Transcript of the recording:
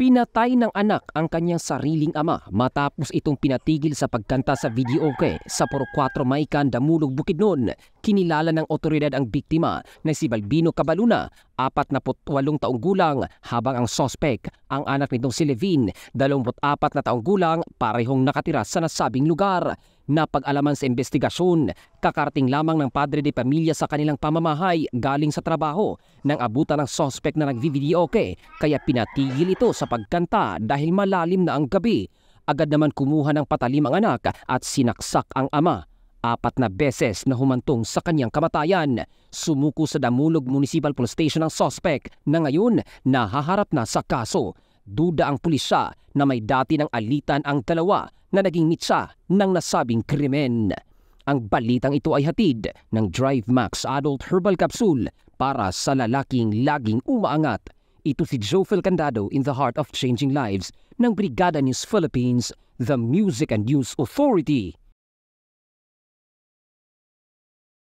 Pinatay ng anak ang kanyang sariling ama matapos itong pinatigil sa pagkanta sa video ke sa Poro 4 Maikan, Damulog, Bukidnon. Kinilala ng otoridad ang biktima na si Balbino Cabaluna, 48 taong gulang, habang ang sospek, ang anak nitong si Levin, 24 na taong gulang, parehong nakatira sa nasabing lugar na pag-alaman sa investigasyon. kakarting lamang ng padre de pamilya sa kanilang pamamahay galing sa trabaho nang abutan ng sospek na nagvivideoke kaya pinatigil ito sa pagkanta dahil malalim na ang gabi. Agad naman kumuha ng patalim ang anak at sinaksak ang ama. Apat na beses na humantong sa kanyang kamatayan. Sumuko sa Damulog Municipal Police Station ang sospek na ngayon nahaharap na sa kaso. Duda ang pulisa na may dati ng alitan ang dalawa na naging mitsa ng nasabing krimen. Ang balitang ito ay hatid ng Drive Max Adult Herbal Capsule para sa lalaking laging umaangat. Ito si Jofel Candado in the Heart of Changing Lives ng Brigada News Philippines, the Music and News Authority.